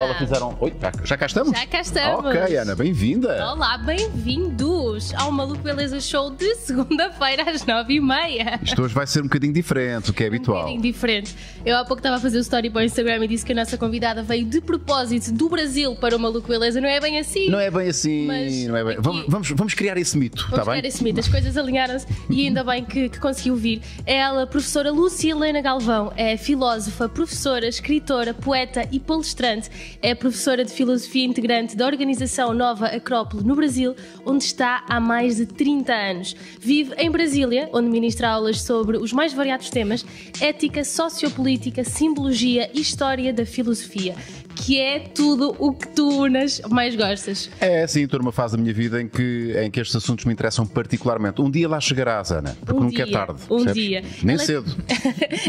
Olá, ah. fizeram. Oi, tá. já, cá estamos? Já cá estamos. Ok, Ana, bem-vinda. Olá, bem-vindos ao Maluco Beleza Show de segunda-feira às nove e meia. Isto hoje vai ser um bocadinho diferente do que é um habitual. Um bocadinho diferente. Eu há pouco estava a fazer o story para o Instagram e disse que a nossa convidada veio de propósito do Brasil para o Maluco Beleza. Não é bem assim? Não é bem assim. não é bem... Aqui... Vamos, vamos, criar esse mito, está bem? Vamos criar esse mito. As coisas alinharam-se e ainda bem que, que conseguiu vir. É ela, professora Lúcia Helena Galvão, é filósofa, professora, escritora, poeta e palestrante é professora de filosofia integrante da organização Nova Acrópole no Brasil, onde está há mais de 30 anos. Vive em Brasília, onde ministra aulas sobre os mais variados temas: ética, sociopolítica, simbologia e história da filosofia que é tudo o que tu, nas mais gostas. É, sim, estou numa fase da minha vida em que, em que estes assuntos me interessam particularmente. Um dia lá chegarás, Ana, porque um nunca é dia, é tarde. Um percebes? dia. Nem ela é cedo.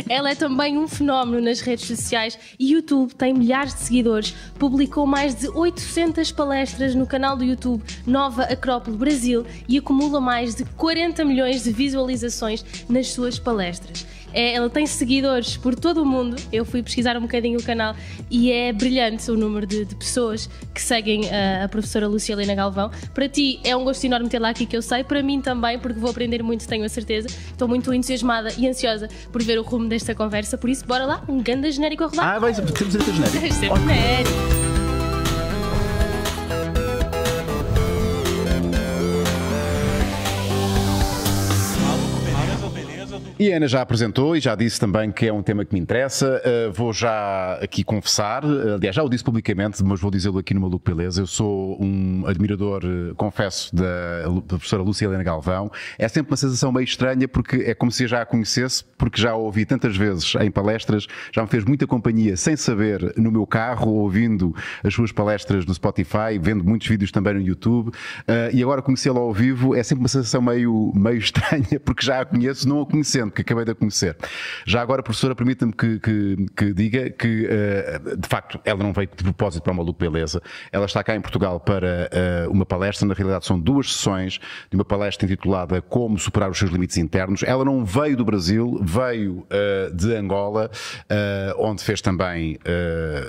É... ela é também um fenómeno nas redes sociais e YouTube tem milhares de seguidores, publicou mais de 800 palestras no canal do YouTube Nova Acrópole Brasil e acumula mais de 40 milhões de visualizações nas suas palestras. É, ela tem seguidores por todo o mundo. Eu fui pesquisar um bocadinho o canal e é brilhante o número de, de pessoas que seguem a, eh, a professora Lucia Helena Galvão. Para ti é um gosto enorme tê-la aqui, que eu sei. Para mim também, porque vou aprender muito, tenho a certeza. Estou muito entusiasmada e ansiosa por ver o rumo desta conversa. Por isso, bora lá, um grande genérico a rodar. Ah, vai, temos de ter genérico. E a Ana já apresentou e já disse também que é um tema que me interessa. Uh, vou já aqui confessar, eh, aliás, já o disse publicamente, mas vou dizê-lo aqui no Maluco Beleza. Eu sou um admirador, eh, confesso, da, da professora Lúcia Helena Galvão. É sempre uma sensação meio estranha porque é como se eu já a conhecesse, porque já a ouvi tantas vezes em palestras, já me fez muita companhia sem saber no meu carro, ouvindo as suas palestras no Spotify, vendo muitos vídeos também no YouTube. Uh, e agora conhecê-la ao vivo é sempre uma sensação meio, meio estranha porque já a conheço, não a conhecendo que acabei de conhecer. Já agora, professora, permita-me que, que, que, diga que, uh, de facto, ela não veio de propósito para o Maluco Beleza. Ela está cá em Portugal para uh, uma palestra. Na realidade, são duas sessões de uma palestra intitulada Como Superar os Seus Limites Internos. Ela não veio do Brasil, veio uh, de Angola, onde fez também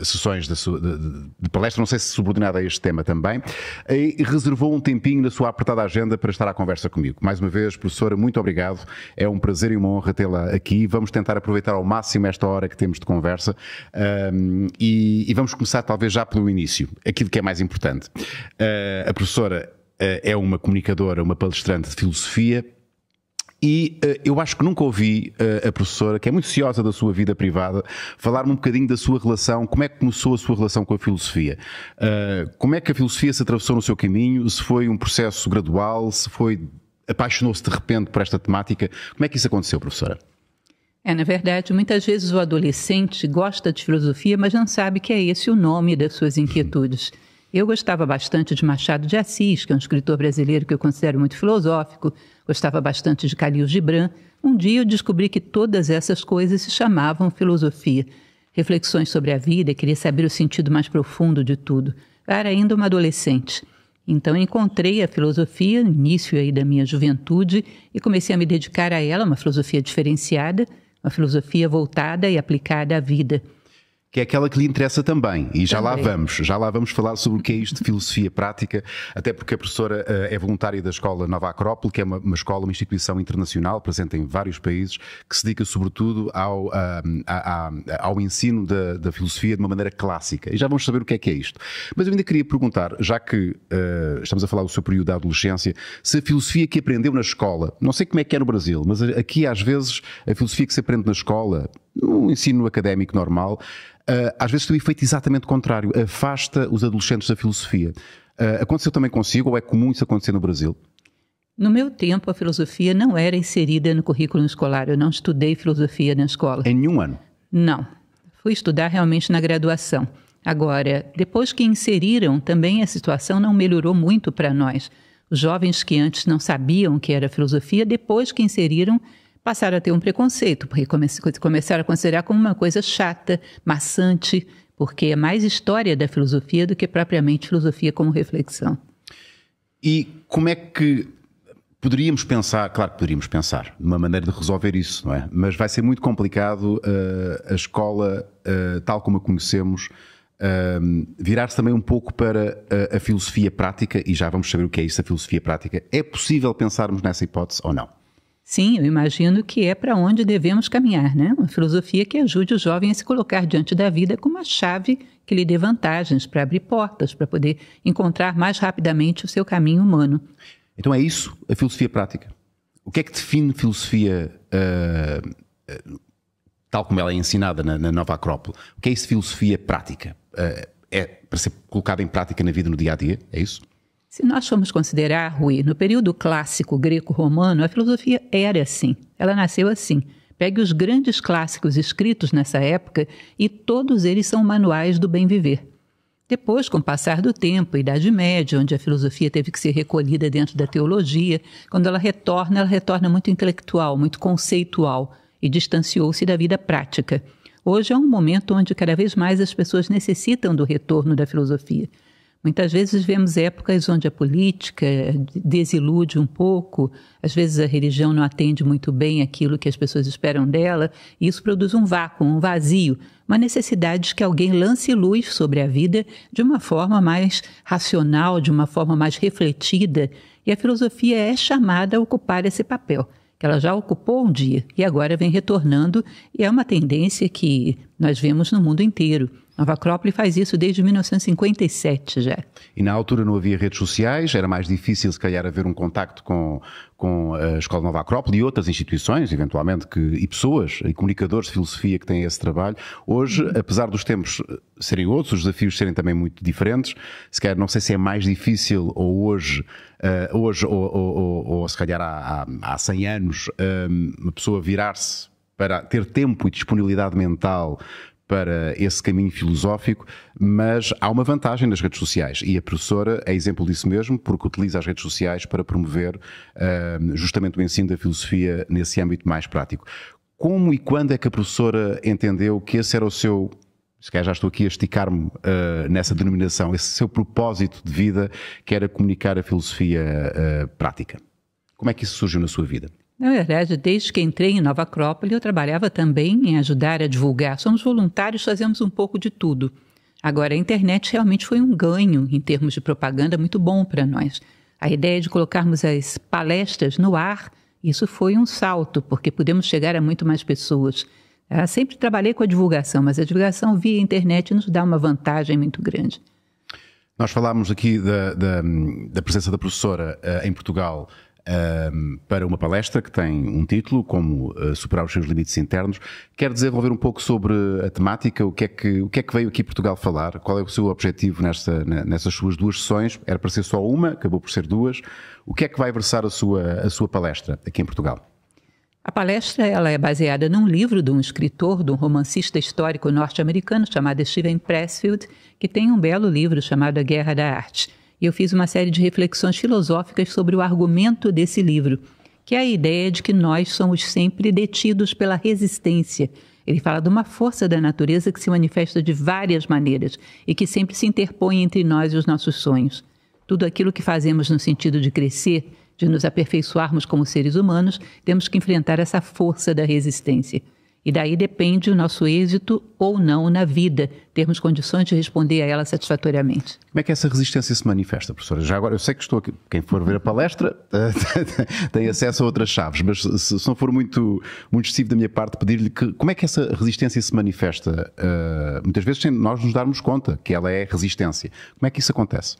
sessões de, de, de, palestra. Não sei se subordinada a este tema também. E reservou um tempinho na sua apertada agenda para estar à conversa comigo. Mais uma vez, professora, muito obrigado. É um prazer e uma honra tê-la aqui. Vamos tentar aproveitar ao máximo esta hora que temos de conversa um, e, e, vamos começar talvez já pelo início, aquilo que é mais importante. Uh, a professora uh, é uma comunicadora, uma palestrante de filosofia. E uh, eu acho que nunca ouvi uh, a professora, que é muito ciosa da sua vida privada, falar-me um bocadinho da sua relação, como é que começou a sua relação com a filosofia. Uh, como é que a filosofia se atravessou no seu caminho, se foi um processo gradual, se foi apaixonou-se de repente por esta temática. Como é que isso aconteceu, professora? É, na verdade, muitas vezes o adolescente gosta de filosofia, mas não sabe que é esse o nome das suas inquietudes. Eu gostava bastante de Machado de Assis, que é um escritor brasileiro que eu considero muito filosófico, gostava bastante de Calil Gibran. Um dia eu descobri que todas essas coisas se chamavam filosofia. Reflexões sobre a vida, queria saber o sentido mais profundo de tudo. Era ainda uma adolescente. Então encontrei a filosofia, início aí da minha juventude, e comecei a me dedicar a ela, uma filosofia diferenciada, uma filosofia voltada e aplicada à vida que é aquela que lhe interessa também. E já também. lá vamos, já lá vamos falar sobre o que é isto de filosofia prática, até porque a professora uh, é voluntária da Escola Nova Acrópole, que é uma, uma, escola, uma instituição internacional, presente em vários países, que se dedica sobretudo ao, uh, a, a, ao ensino da, da, filosofia de uma maneira clássica. E já vamos saber o que é que é isto. Mas eu ainda queria perguntar, já que uh, estamos a falar do seu período da adolescência, se a filosofia que aprendeu na escola, não sei como é que é no Brasil, mas aqui às vezes a filosofia que se aprende na escola, no ensino académico normal, uh, às vezes tem o efeito exatamente contrário, afasta os adolescentes da filosofia. Uh, aconteceu também consigo, ou é comum isso acontecer no Brasil? No meu tempo, a filosofia não era inserida no currículo escolar. Eu não estudei filosofia na escola. Em nenhum ano? Não. Fui estudar realmente na graduação. Agora, depois que inseriram, também a situação não melhorou muito para nós. Os jovens que antes não sabiam o que era filosofia, depois que inseriram, passaram a ter um preconceito, porque começaram a considerar como uma coisa chata, maçante, porque é mais história da filosofia do que propriamente filosofia como reflexão. E como é que poderíamos pensar, claro que poderíamos pensar, numa maneira de resolver isso, não é? Mas vai ser muito complicado uh, a escola, uh, tal como a conhecemos, uh, virar-se também um pouco para a, a filosofia prática, e já vamos saber o que é isso, a filosofia prática. É possível pensarmos nessa hipótese ou não? Sim, eu imagino que é para onde devemos caminhar, né? Uma filosofia que ajude o jovem a se colocar diante da vida como uma chave que lhe dê vantagens para abrir portas, para poder encontrar mais rapidamente o seu caminho humano. Então é isso a é filosofia prática. O que é que define filosofia uh, uh, tal como ela é ensinada na, na, Nova Acrópole? O que é isso filosofia prática? Uh, é para ser colocada em prática na vida no dia a dia? É isso? Se nós formos considerar, Rui, no período clássico greco-romano, a filosofia era assim, ela nasceu assim. Pegue os grandes clássicos escritos nessa época e todos eles são manuais do bem viver. Depois, com o passar do tempo, Idade Média, onde a filosofia teve que ser recolhida dentro da teologia, quando ela retorna, ela retorna muito intelectual, muito conceitual e distanciou-se da vida prática. Hoje é um momento onde cada vez mais as pessoas necessitam do retorno da filosofia. Muitas vezes vemos épocas onde a política desilude um pouco, às vezes a religião não atende muito bem aquilo que as pessoas esperam dela, e isso produz um vácuo, um vazio, uma necessidade de que alguém lance luz sobre a vida de uma forma mais racional, de uma forma mais refletida, e a filosofia é chamada a ocupar esse papel que ela já ocupou um dia e agora vem retornando, e é uma tendência que nós vemos no mundo inteiro. Nova Acrópole faz isso desde 1957 já. E na altura não havia redes sociais, era mais difícil, se calhar, haver um contacto com, com a Escola Nova Acrópole e outras instituições, eventualmente, que, e pessoas, e comunicadores de filosofia que têm esse trabalho. Hoje, uhum. apesar dos tempos serem outros, os desafios serem também muito diferentes, se calhar não sei se é mais difícil ou hoje, uh, hoje ou, ou, ou, ou, se calhar há, há, há 100 anos, um, ehm, uma pessoa virar-se para ter tempo e disponibilidade mental para esse caminho filosófico, mas há uma vantagem nas redes sociais e a professora é exemplo disso mesmo, porque utiliza as redes sociais para promover uh, justamente o ensino da filosofia nesse âmbito mais prático. Como e quando é que a professora entendeu que esse era o seu se calhar já estou aqui a esticar-me uh, nessa denominação, esse seu propósito de vida, que era comunicar a filosofia uh, prática. Como é que isso surgiu na sua vida? Na verdade, desde que entrei em Nova Acrópole, eu trabalhava também em ajudar a divulgar. Somos voluntários, fazemos um pouco de tudo. Agora, a internet realmente foi um ganho em termos de propaganda muito bom para nós. A ideia de colocarmos as palestras no ar, isso foi um salto, porque podemos chegar a muito mais pessoas. Eu ah, sempre trabalhei com a divulgação, mas a divulgação via internet nos dá uma vantagem muito grande. Nós falámos aqui da, da, da presença da professora uh, em Portugal um, para uma palestra que tem um título, como uh, superar os seus limites internos. Quer desenvolver um pouco sobre a temática, o que é que, o que, é que veio aqui Portugal falar, qual é o seu objetivo nesta, nessas suas duas sessões? Era para ser só uma, acabou por ser duas. O que é que vai versar a sua, a sua palestra aqui em Portugal? A palestra ela é baseada num livro de um escritor, de um romancista histórico norte-americano chamado Steven Pressfield, que tem um belo livro chamado A Guerra da Arte e eu fiz uma série de reflexões filosóficas sobre o argumento desse livro, que é a ideia de que nós somos sempre detidos pela resistência. Ele fala de uma força da natureza que se manifesta de várias maneiras e que sempre se interpõe entre nós e os nossos sonhos. Tudo aquilo que fazemos no sentido de crescer, de nos aperfeiçoarmos como seres humanos, temos que enfrentar essa força da resistência. E daí depende o nosso êxito ou não na vida, termos condições de responder a ela satisfatoriamente. Como é que essa resistência se manifesta, professora? Já agora, eu sei que estou aqui, quem for ver a palestra tem acesso a outras chaves, mas se, não for muito, muito excessivo da minha parte pedir-lhe que, como é que essa resistência se manifesta, uh, muitas vezes sem nós nos darmos conta que ela é resistência. Como é que isso acontece?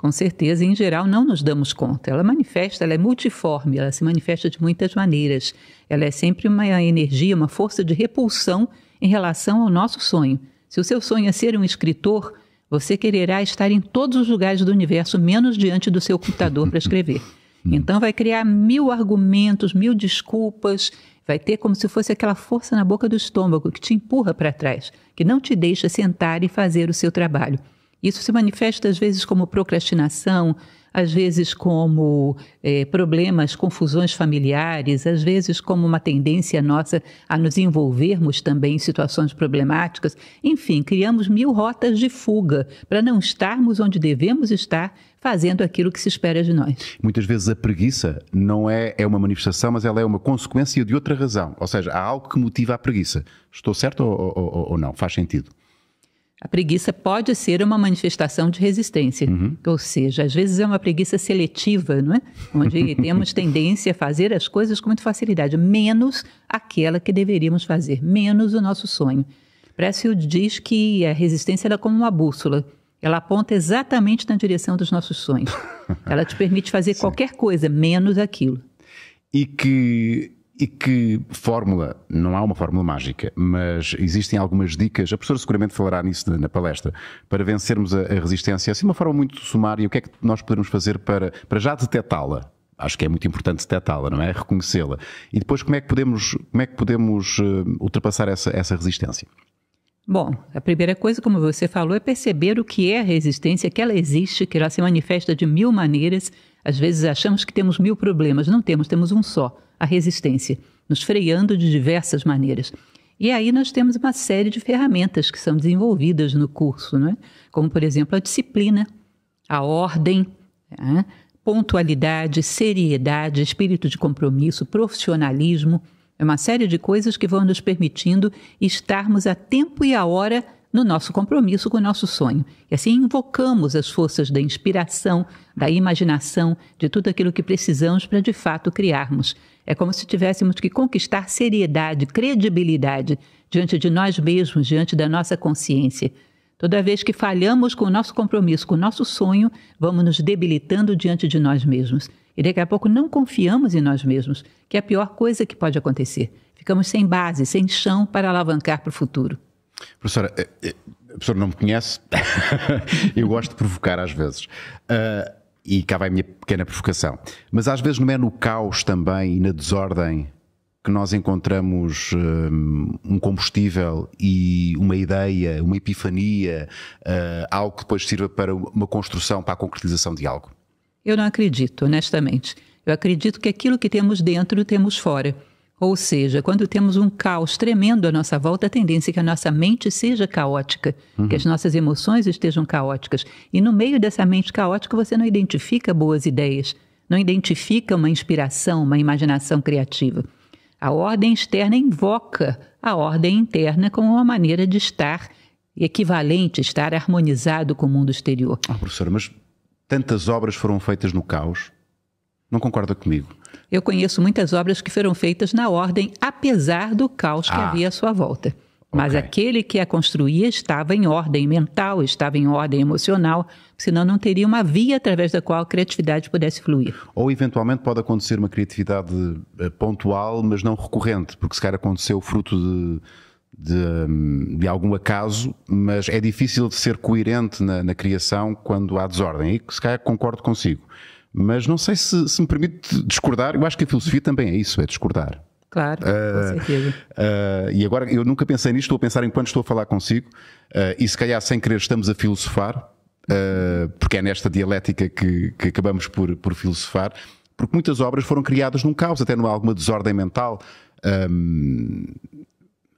com certeza, em geral não nos damos conta. Ela manifesta, ela é multiforme, ela se manifesta de muitas maneiras. Ela é sempre uma energia, uma força de repulsão em relação ao nosso sonho. Se o seu sonho é ser um escritor, você quererá estar em todos os lugares do universo, menos diante do seu computador para escrever. Então vai criar mil argumentos, mil desculpas, vai ter como se fosse aquela força na boca do estômago que te empurra para trás, que não te deixa sentar e fazer o seu trabalho. Isso se manifesta às vezes como procrastinação, às vezes como eh, problemas, confusões familiares, às vezes como uma tendência nossa a nos envolvermos também em situações problemáticas. Enfim, criamos mil rotas de fuga para não estarmos onde devemos estar fazendo aquilo que se espera de nós. Muitas vezes a preguiça não é, é uma manifestação, mas ela é uma consequência de outra razão. Ou seja, há algo que motiva a preguiça. Estou certo ou, ou, ou não? Faz sentido? A preguiça pode ser uma manifestação de resistência, uhum. ou seja, às vezes é uma preguiça seletiva, não é? Onde temos tendência a fazer as coisas com muita facilidade, menos aquela que deveríamos fazer, menos o nosso sonho. Pressio diz que a resistência é como uma bússola. Ela aponta exatamente na direção dos nossos sonhos. Ela te permite fazer qualquer coisa, menos aquilo. E que e que fórmula? Não há uma fórmula mágica, mas existem algumas dicas, a professora seguramente falará nisso na palestra, para vencermos a, resistência, assim, uma forma muito sumária, o que é que nós podemos fazer para, para já detectá-la? Acho que é muito importante detectá-la, não é? Reconhecê-la. E depois, como é que podemos, como é que podemos eh, ultrapassar essa, essa resistência? Bom, a primeira coisa, como você falou, é perceber o que é a resistência, que ela existe, que ela se manifesta de mil maneiras. Às vezes achamos que temos mil problemas, não temos, temos um só, a resistência, nos freando de diversas maneiras. E aí nós temos uma série de ferramentas que são desenvolvidas no curso, é como, por exemplo, a disciplina, a ordem, né? pontualidade, seriedade, espírito de compromisso, profissionalismo é uma série de coisas que vão nos permitindo estarmos a tempo e a hora no nosso compromisso com o nosso sonho. E assim invocamos as forças da inspiração, da imaginação, de tudo aquilo que precisamos para de fato criarmos. É como se tivéssemos que conquistar seriedade, credibilidade diante de nós mesmos, diante da nossa consciência. Toda vez que falhamos com o nosso compromisso, com o nosso sonho, vamos nos debilitando diante de nós mesmos. E daqui a pouco não confiamos em nós mesmos, que é a pior coisa que pode acontecer. Ficamos sem base, sem chão para alavancar para o futuro. Professora, eh, eh, a professora não me conhece, eu gosto de provocar às vezes. Uh, e cá vai a minha pequena provocação. Mas às vezes não é no caos também e na desordem que nós encontramos hum, um, combustível e uma ideia, uma epifania, ah, algo que depois sirva para uma construção, para a concretização de algo? Eu não acredito, honestamente. Eu acredito que aquilo que temos dentro temos fora. Ou seja, quando temos um caos tremendo à nossa volta, a tendência é que a nossa mente seja caótica, uhum. que as uhum. nossas emoções estejam caóticas. E no meio dessa mente caótica, você não identifica boas ideias, não identifica uma inspiração, uma imaginação criativa. A ordem externa invoca a ordem interna como uma maneira de estar equivalente, estar harmonizado com o mundo exterior. Ah, professora, mas tantas obras foram feitas no caos? Não concorda comigo? Eu conheço muitas obras que foram feitas na ordem, apesar do caos que ah, havia à sua volta. Mas okay. aquele que a construía estava em ordem mental, estava em ordem emocional, senão não teria uma via através da qual a criatividade pudesse fluir. Ou eventualmente pode acontecer uma criatividade eh, pontual, mas não recorrente, porque se calhar aconteceu fruto de de, de algum acaso, mas é difícil de ser coerente na, na criação quando há desordem. E se calhar concordo consigo. Mas não sei se, se me permite discordar. Eu acho que a filosofia também é isso, é discordar. Claro, uh, com ah, certeza. Uh, e agora, eu nunca pensei nisto, estou a pensar enquanto estou a falar consigo, uh, e se calhar sem querer estamos a filosofar, porque é nesta dialética que, que acabamos por, por, filosofar, porque muitas obras foram criadas num caos, até numa alguma desordem mental. Um,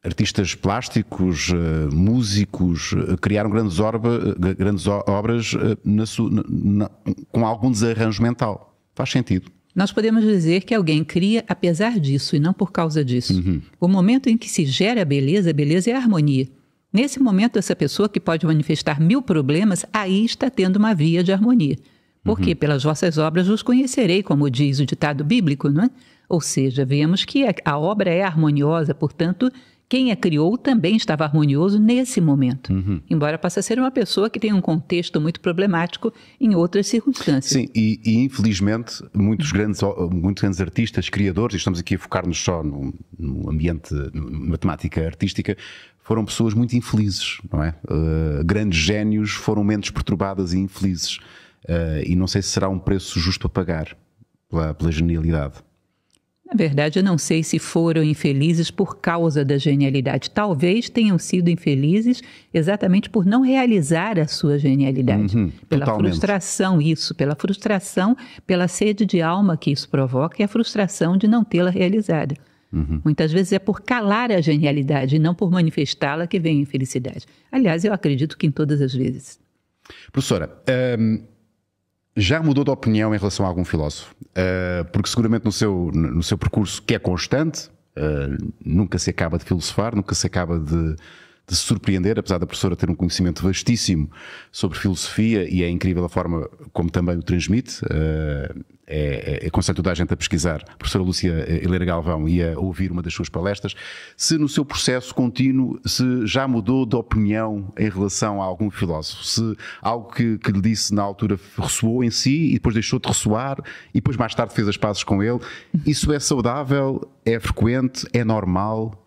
artistas plásticos, eh, músicos, eh, criaram grandes, orba, eh, grandes obras na, na, com algum desarranjo mental. Faz sentido. Nós podemos dizer que alguém cria apesar disso e não por causa disso. Uhum. O momento em que se gera a beleza, a beleza é a harmonia. Nesse momento, essa pessoa que pode manifestar mil problemas, aí está tendo uma via de harmonia. Porque uhum. pelas vossas obras vos conhecerei, como diz o ditado bíblico, não é? Ou seja, vemos que a obra é harmoniosa, portanto, quem a criou também estava harmonioso nesse momento, uhum. embora possa ser uma pessoa que tem um contexto muito problemático em outras circunstâncias. Sim, e, e infelizmente muitos, uhum. grandes, muitos grandes artistas, criadores, e estamos aqui a focar-nos só no, no ambiente, na temática artística, foram pessoas muito infelizes, não é? Uh, grandes gênios foram mentes perturbadas e infelizes. Uh, e não sei se será um preço justo a pagar pela, pela genialidade. Na verdade, eu não sei se foram infelizes por causa da genialidade. Talvez tenham sido infelizes exatamente por não realizar a sua genialidade. Uhum, pela totalmente. frustração, isso, pela frustração, pela sede de alma que isso provoca e a frustração de não tê-la realizada. Uhum. Muitas vezes é por calar a genialidade e não por manifestá-la que vem a infelicidade. Aliás, eu acredito que em todas as vezes. Professora, eh, já mudou de opinião em relação a algum filósofo? Uh, porque seguramente no seu, no seu percurso, que é constante, uh, nunca se acaba de filosofar, nunca se acaba de, de se surpreender, apesar da professora ter um conhecimento vastíssimo sobre filosofia e é incrível a forma como também o transmite. Uh, é, é, é toda a gente a pesquisar, a professora Lúcia Helena eh, Galvão e a ouvir uma das suas palestras, se no seu processo contínuo se já mudou de opinião em relação a algum filósofo, se algo que, que lhe disse na altura ressoou em si e depois deixou de ressoar e depois mais tarde fez as pazes com ele. Isso é saudável? É frequente? É normal?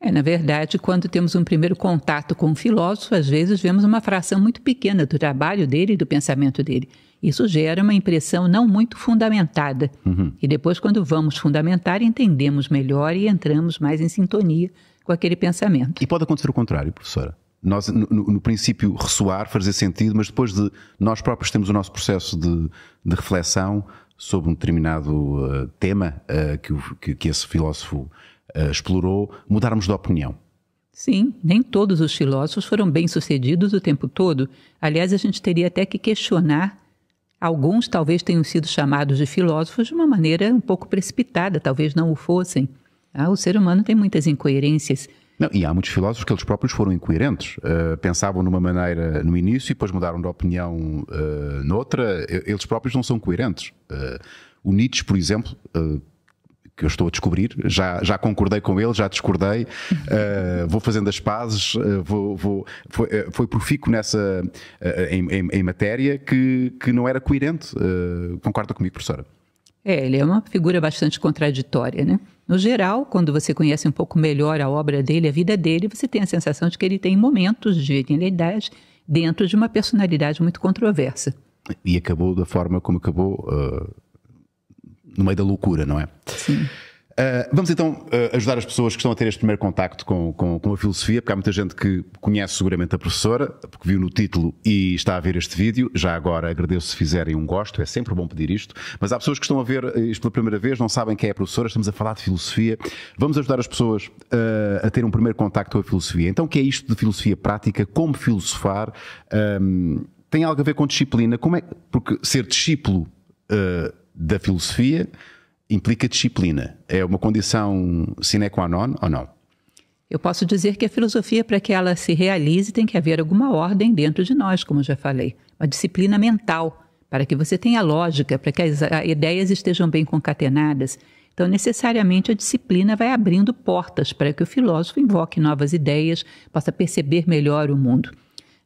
É, na verdade, quando temos um primeiro contato com um filósofo, às vezes vemos uma fração muito pequena do trabalho dele e do pensamento dele. Isso gera uma impressão não muito fundamentada. Uhum. E depois, quando vamos fundamentar, entendemos melhor e entramos mais em sintonia com aquele pensamento. E pode acontecer o contrário, professora? Nós, no, no princípio, ressoar, fazer sentido, mas depois de nós próprios temos o nosso processo de, de reflexão sobre um determinado uh, tema uh, que, que, que, esse filósofo uh, explorou, mudarmos de opinião. Sim, nem todos os filósofos foram bem-sucedidos o tempo todo. Aliás, a gente teria até que questionar Alguns talvez tenham sido chamados de filósofos de uma maneira um pouco precipitada, talvez não o fossem. Ah, o ser humano tem muitas incoerências. Não, e há muitos filósofos que eles próprios foram incoerentes. Uh, pensavam numa maneira no início e depois mudaram de opinião uh, noutra. Eles próprios não são coerentes. Uh, o Nietzsche, por exemplo, uh, que eu estou a descobrir. Já, já concordei com ele, já discordei, uh, vou fazendo as pazes, uh, vou, vou, foi, eh, foi profícuo nessa em, em, em, matéria que, que não era coerente. concorda comigo, professora? É, ele é uma figura bastante contraditória, né? No geral, quando você conhece um pouco melhor a obra dele, a vida dele, você tem a sensação de que ele tem momentos de genialidade dentro de uma personalidade muito controversa. E acabou da forma como acabou, uh, no meio da loucura, não é? Sim. Uh, vamos então uh, ajudar as pessoas que estão a ter este primeiro contacto com, com, com, a filosofia, porque há muita gente que conhece seguramente a professora, porque viu no título e está a ver este vídeo. Já agora agradeço se fizerem um gosto, é sempre bom pedir isto. Mas há pessoas que estão a ver ah, isto pela primeira vez, não sabem quem é a professora, estamos a falar de filosofia. Vamos ajudar as pessoas uh, a ter um primeiro contacto com a filosofia. Então, o que é isto de filosofia prática? Como filosofar? Um, tem algo a ver com disciplina? Como é? Porque ser discípulo. Uh, da filosofia implica disciplina. É uma condição sine qua non ou não? Eu posso dizer que a filosofia, para que ela se realize, tem que haver alguma ordem dentro de nós, como já falei. Uma disciplina mental, para que você tenha lógica, para que as ideias estejam bem concatenadas. Então, necessariamente, a disciplina vai abrindo portas para que o filósofo invoque novas ideias, possa perceber melhor o mundo.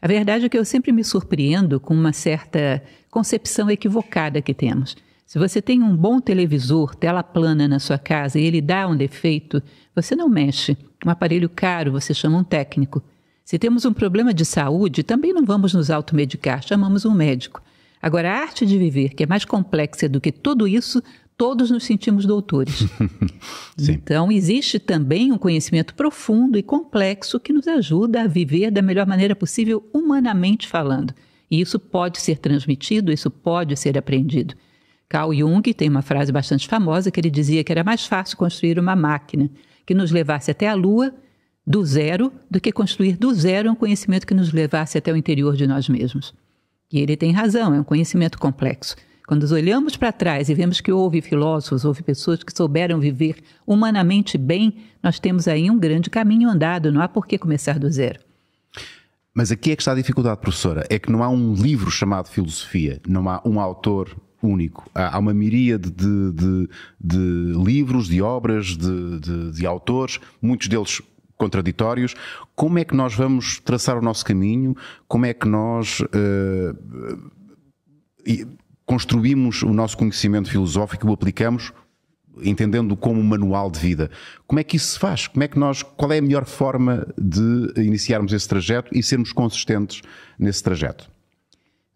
A verdade é que eu sempre me surpreendo com uma certa concepção equivocada que temos. Se você tem um bom televisor, tela plana na sua casa e ele dá um defeito, você não mexe. Um aparelho caro, você chama um técnico. Se temos um problema de saúde, também não vamos nos automedicar, chamamos um médico. Agora, a arte de viver, que é mais complexa do que tudo isso, todos nos sentimos doutores. então, existe também um conhecimento profundo e complexo que nos ajuda a viver da melhor maneira possível, humanamente falando. E isso pode ser transmitido, isso pode ser aprendido. Carl Jung tem uma frase bastante famosa que ele dizia que era mais fácil construir uma máquina que nos levasse até a Lua do zero do que construir do zero um conhecimento que nos levasse até o interior de nós mesmos. E ele tem razão, é um conhecimento complexo. Quando nos olhamos para trás e vemos que houve filósofos, houve pessoas que souberam viver humanamente bem, nós temos aí um grande caminho andado, não há por que começar do zero. Mas aqui é que está a dificuldade, professora. É que não há um livro chamado Filosofia, não há um autor único. Há uma miríade de, de, de livros, de obras, de, de, de autores, muitos deles contraditórios. Como é que nós vamos traçar o nosso caminho? Como é que nós uh, construímos o nosso conhecimento filosófico e o aplicamos? Entendendo como um manual de vida. Como é que isso se faz? Como é que nós, qual é a melhor forma de iniciarmos esse trajeto e sermos consistentes nesse trajeto?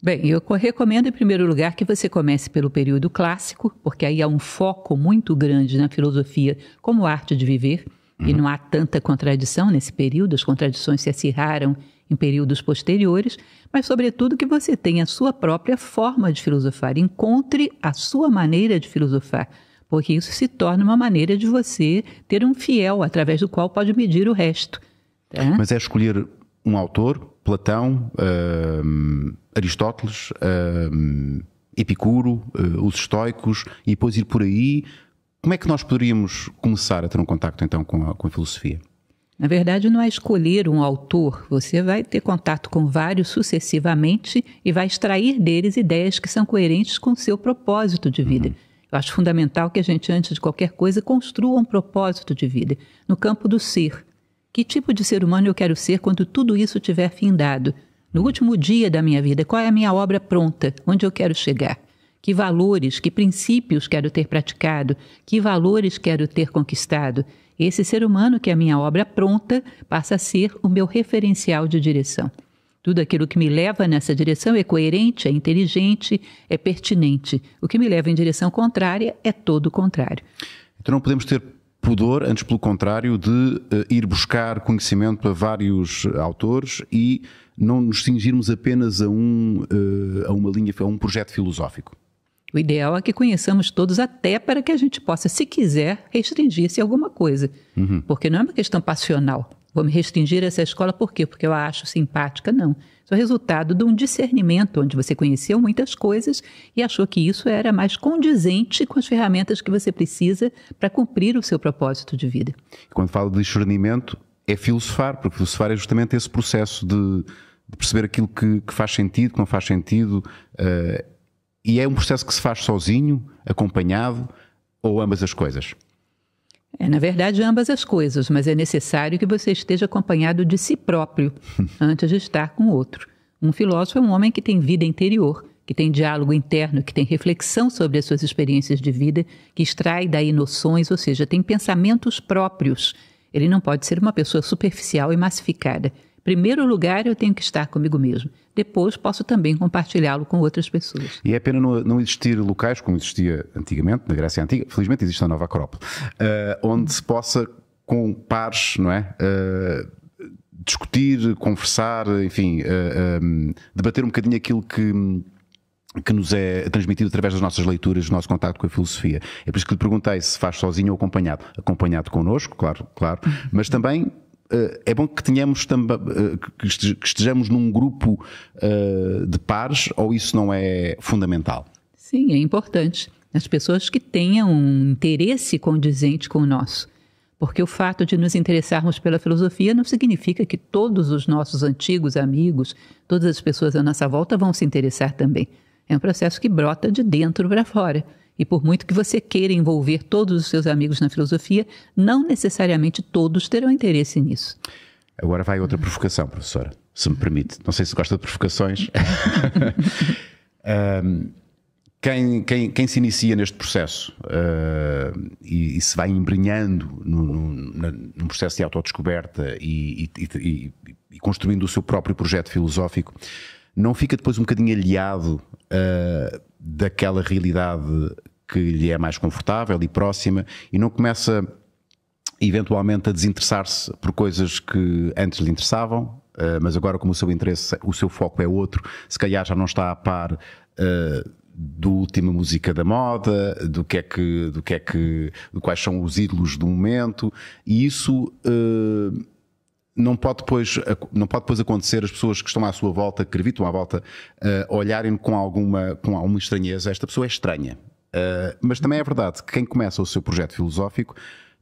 Bem, eu recomendo em primeiro lugar que você comece pelo período clássico, porque aí há um foco muito grande na filosofia como arte de viver, uhum. e não há tanta contradição nesse período, as contradições se acirraram em períodos posteriores, mas sobretudo que você tenha a sua própria forma de filosofar, encontre a sua maneira de filosofar, porque isso se torna uma maneira de você ter um fiel através do qual pode medir o resto. Tá? Mas é escolher um autor Platão, uh, Aristóteles, uh, Epicuro, eh, os estoicos, e depois ir por aí. Como é que nós poderíamos começar a ter um contacto então com a, com a filosofia? Na verdade, não é escolher um autor, você vai ter contato com vários sucessivamente e vai extrair deles ideias que são coerentes com o seu propósito de vida. Uhum. Eu acho fundamental que a gente, antes de qualquer coisa, construa um propósito de vida no campo do ser. Que tipo de ser humano eu quero ser quando tudo isso tiver findado? No último dia da minha vida, qual é a minha obra pronta? Onde eu quero chegar? Que valores, que princípios quero ter praticado? Que valores quero ter conquistado? Esse ser humano que é a minha obra pronta passa a ser o meu referencial de direção. Tudo aquilo que me leva nessa direção é coerente, é inteligente, é pertinente. O que me leva em direção contrária é todo o contrário. Então não podemos ter pudor, antes pelo contrário, de eh, ir buscar conhecimento para vários eh, autores e não nos cingirmos apenas a, um, eh, a uma linha, a um projeto filosófico. O ideal é que conheçamos todos, até para que a gente possa, se quiser, restringir-se a alguma coisa. Uhum. Porque não é uma questão passional. Vou me restringir a essa escola por quê? Porque eu a acho simpática, não o resultado de um discernimento onde você conheceu muitas coisas e achou que isso era mais condizente com as ferramentas que você precisa para cumprir o seu propósito de vida. Quando falo de discernimento, é filosofar, porque filosofar é justamente esse processo de, de perceber aquilo que, que, faz sentido, que não faz sentido, uh, e é um processo que se faz sozinho, acompanhado, ou ambas as coisas? É, na verdade, ambas as coisas, mas é necessário que você esteja acompanhado de si próprio antes de estar com outro. Um filósofo é um homem que tem vida interior, que tem diálogo interno, que tem reflexão sobre as suas experiências de vida, que extrai daí noções, ou seja, tem pensamentos próprios. Ele não pode ser uma pessoa superficial e massificada primeiro lugar, eu tenho que estar comigo mesmo. Depois, posso também compartilhá-lo com outras pessoas. E é pena não, não, existir locais, como existia antigamente, na Grécia Antiga, felizmente existe a Nova Acrópole, uh, onde se possa, com pares, não é? Uh, discutir, conversar, enfim, uh, eh, um, ehm, debater um bocadinho aquilo que, que nos é transmitido através das nossas leituras, do nosso contato com a filosofia. É por isso que lhe perguntei se faz sozinho ou acompanhado. Acompanhado connosco, claro, claro, mas também eh, é bom que tenhamos também eh, que estejamos num grupo eh, de pares ou isso não é fundamental? Sim, é importante. As pessoas que tenham um interesse condizente com o nosso. Porque o fato de nos interessarmos pela filosofia não significa que todos os nossos antigos amigos, todas as pessoas à nossa volta vão se interessar também. É um processo que brota de dentro para fora. E por muito que você queira envolver todos os seus amigos na filosofia, não necessariamente todos terão interesse nisso. Agora vai outra provocação, professora, se me permite. Não sei se gosta de provocações. um, quem, quem, quem, se inicia neste processo uh, e, e, se vai embrenhando num processo de autodescoberta e, e, e, construindo o seu próprio projeto filosófico, não fica depois um bocadinho aliado uh, daquela realidade que lhe é mais confortável e próxima e não começa eventualmente a desinteressar-se por coisas que antes lhe interessavam, ah, mas agora como o seu interesse, o seu foco é outro, se calhar já não está a par ah, do última música da moda, do que é que, do que é que, quais são os ídolos do momento, e isso uh, não pode depois, não pode depois acontecer as pessoas que estão à sua volta, que acreditam à volta, uh, eh, olharem com alguma, com alguma estranheza. Esta pessoa é estranha. Uh, mas também é verdade que quem começa o seu projeto filosófico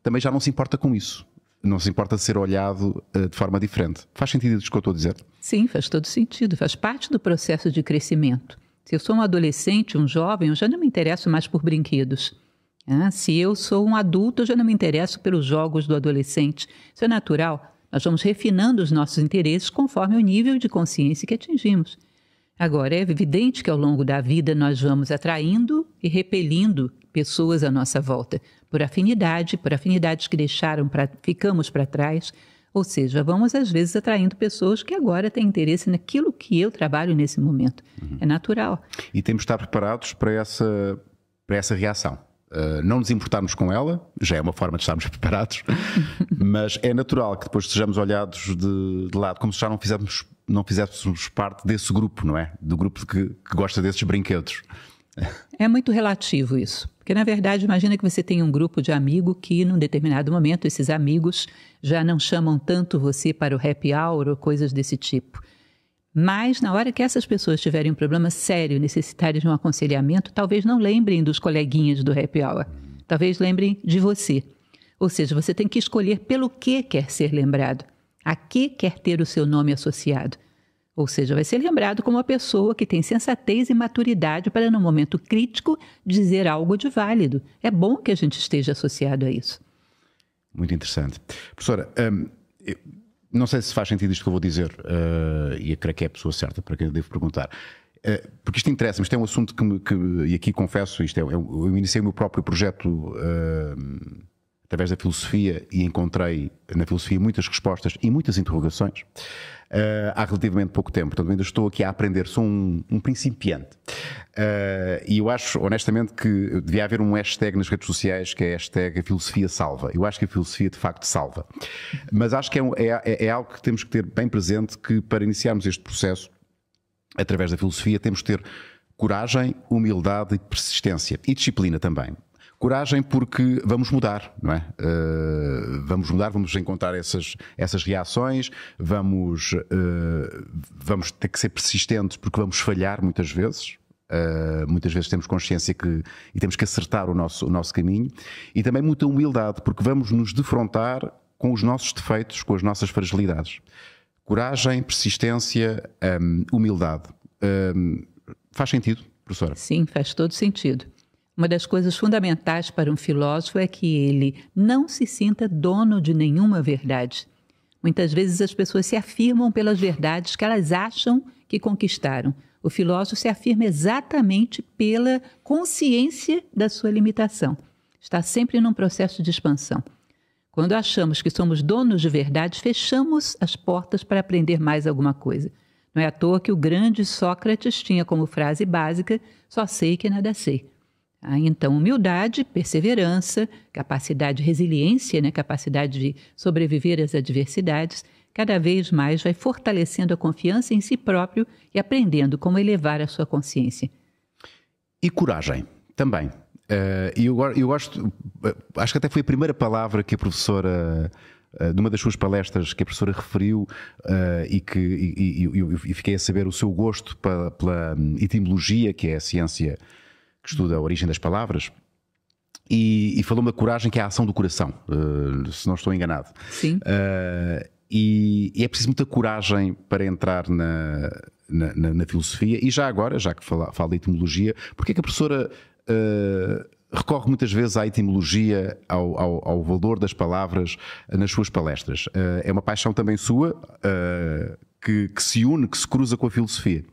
também já não se importa com isso. Não se importa de ser olhado uh, de forma diferente. Faz sentido isso que eu estou a dizer? Sim, faz todo sentido. Faz parte do processo de crescimento. Se eu sou um adolescente, um jovem, eu já não me interesso mais por brinquedos. Ah, se eu sou um adulto, eu já não me interesso pelos jogos do adolescente. Isso é natural. Nós vamos refinando os nossos interesses conforme o nível de consciência que atingimos. Agora, é evidente que ao longo da vida nós vamos atraindo e repelindo pessoas à nossa volta, por afinidade, por afinidades que deixaram pra, ficamos para trás. Ou seja, vamos às vezes atraindo pessoas que agora têm interesse naquilo que eu trabalho nesse momento. Uhum. É natural. E temos de estar preparados para essa, para essa reação. Eh, não nos importarmos com ela, já é uma forma de estarmos preparados, mas é natural que depois sejamos olhados de, de lado, como se já não fizéssemos, não fizéssemos parte desse grupo, não é? Do grupo que, que gosta desses brinquedos. É muito relativo isso. Porque, na verdade, imagina que você tem um grupo de amigos que, num determinado momento, esses amigos já não chamam tanto você para o happy hour ou coisas desse tipo. Mas, na hora que essas pessoas tiverem um problema sério necessitarem de um aconselhamento, talvez não lembrem dos coleguinhas do Happy Hour. Talvez lembrem de você. Ou seja, você tem que escolher pelo que quer ser lembrado, a que quer ter o seu nome associado. Ou seja, vai ser lembrado como uma pessoa que tem sensatez e maturidade para, no momento crítico, dizer algo de válido. É bom que a gente esteja associado a isso. Muito interessante. Professora, um, eu não sei se faz sentido isto que eu vou dizer, uh, e eu creio que é a pessoa certa para quem eu devo perguntar. Eh, porque isto interessa-me, isto é um assunto que, me, que, e aqui confesso, isto é, eu, eu iniciei o meu próprio projeto uh, através da filosofia e encontrei na filosofia muitas respostas e muitas interrogações uh, há relativamente pouco tempo. Portanto, ainda estou aqui a aprender, sou um, um principiante. Uh, e eu acho, honestamente, que devia haver um hashtag nas redes sociais que é hashtag filosofia salva. Eu acho que a filosofia de facto salva. Mas acho que é, é, é, é algo que temos que ter bem presente que para iniciarmos este processo, através da filosofia, temos que ter coragem, humildade e persistência. E disciplina também. Coragem porque vamos mudar, não é? Uh, vamos mudar, vamos encontrar essas, essas reações, vamos, uh, vamos ter que ser persistentes porque vamos falhar muitas vezes, Uh, muitas vezes temos consciência que e temos que acertar o nosso, o nosso caminho e também muita humildade, porque vamos nos defrontar com os nossos defeitos, com as nossas fragilidades. Coragem, persistência, um, ehm, humildade. Um, ehm, faz sentido, professora? Sim, faz todo sentido. Uma das coisas fundamentais para um filósofo é que ele não se sinta dono de nenhuma verdade. Muitas vezes as pessoas se afirmam pelas verdades que elas acham que conquistaram. O filósofo se afirma exatamente pela consciência da sua limitação. Está sempre num processo de expansão. Quando achamos que somos donos de verdade, fechamos as portas para aprender mais alguma coisa. Não é à toa que o grande Sócrates tinha como frase básica: só sei que nada sei então humildade, perseverança, capacidade, resiliência, né, capacidade de sobreviver às adversidades, cada vez mais vai fortalecendo a confiança em si próprio e aprendendo como elevar a sua consciência. E coragem também. Uh, eu, eu gosto, eh, acho que até foi a primeira palavra que a professora eh, numa das suas palestras que a professora referiu uh, e que e, e, e, fiquei a saber o seu gosto pela, pela hum, etimologia, que é a ciência que estuda a origem das palavras, e, e falou-me da coragem que é a ação do coração, uh, se não estou enganado. Sim. Uh, e, e, é preciso muita coragem para entrar na, na, na, na filosofia. E já agora, já que fala, fala de etimologia, porque é que a professora uh, recorre muitas vezes à etimologia, ao, ao, ao, valor das palavras nas suas palestras? é uma paixão também sua que, que se une, que se cruza com a filosofia.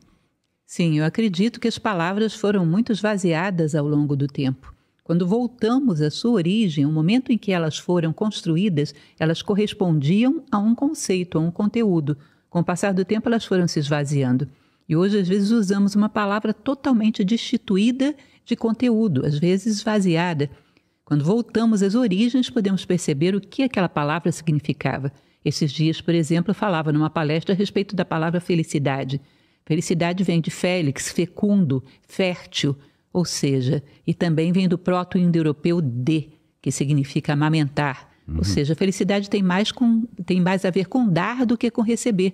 Sim, eu acredito que as palavras foram muito esvaziadas ao longo do tempo. Quando voltamos à sua origem, o momento em que elas foram construídas, elas correspondiam a um conceito, a um conteúdo. Com o passar do tempo, elas foram se esvaziando. E hoje, às vezes, usamos uma palavra totalmente destituída de conteúdo, às vezes esvaziada. Quando voltamos às origens, podemos perceber o que aquela palavra significava. Esses dias, por exemplo, eu falava numa palestra a respeito da palavra felicidade. Felicidade vem de Félix, fecundo, fértil, ou seja, e também vem do proto-indo-europeu de, que significa amamentar. Uhum. Ou seja, felicidade tem mais, com, tem mais a ver com dar do que com receber.